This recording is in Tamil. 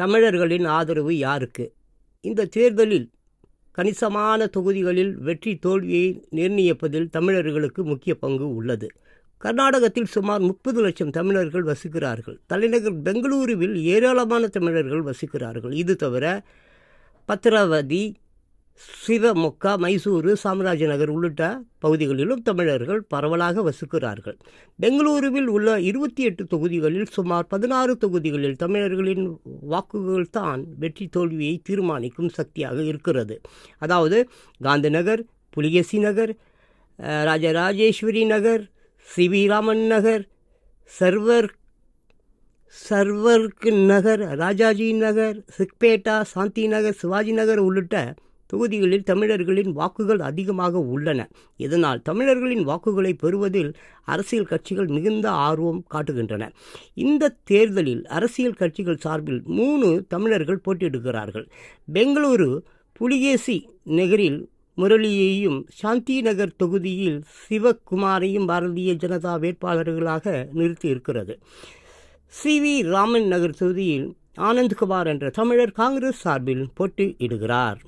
தமிழர்களின் ஆதரவு யாருக்கு இந்த தேர்தலில் கணிசமான தொகுதிகளில் வெற்றி தோல்வியை நிர்ணயிப்பதில் தமிழர்களுக்கு முக்கிய பங்கு உள்ளது கர்நாடகத்தில் சுமார் முப்பது லட்சம் தமிழர்கள் வசிக்கிறார்கள் தலைநகர் பெங்களூருவில் ஏராளமான தமிழர்கள் வசிக்கிறார்கள் இது தவிர பத்திரவதி சிவமொக்கா மைசூரு சாம்ராஜநகர் உள்ளிட்ட பகுதிகளிலும் தமிழர்கள் பரவலாக வசிக்கிறார்கள் பெங்களூருவில் உள்ள இருபத்தி எட்டு தொகுதிகளில் சுமார் பதினாறு தொகுதிகளில் தமிழர்களின் வாக்குகள் தான் வெற்றி தோல்வியை தீர்மானிக்கும் சக்தியாக இருக்கிறது அதாவது காந்திநகர் புலிகேசி நகர் ராஜராஜேஸ்வரி நகர் சிவிராமன் நகர் சர்வர் சர்வர்க் நகர் ராஜாஜி நகர் சிக்பேட்டா சாந்தி நகர் சிவாஜி நகர் உள்ளிட்ட தொகுதிகளில் தமிழர்களின் வாக்குகள் அதிகமாக உள்ளன இதனால் தமிழர்களின் வாக்குகளை பெறுவதில் அரசியல் கட்சிகள் மிகுந்த ஆர்வம் காட்டுகின்றன இந்த தேர்தலில் அரசியல் கட்சிகள் சார்பில் மூணு தமிழர்கள் போட்டியிடுகிறார்கள் பெங்களூரு புலிகேசி நகரில் முரளியையும் சாந்தி நகர் தொகுதியில் சிவகுமாரையும் பாரதிய ஜனதா வேட்பாளர்களாக நிறுத்தியிருக்கிறது சி வி ராமன் நகர் தொகுதியில் ஆனந்த்குமார் என்ற தமிழர் காங்கிரஸ் சார்பில் போட்டியிடுகிறார்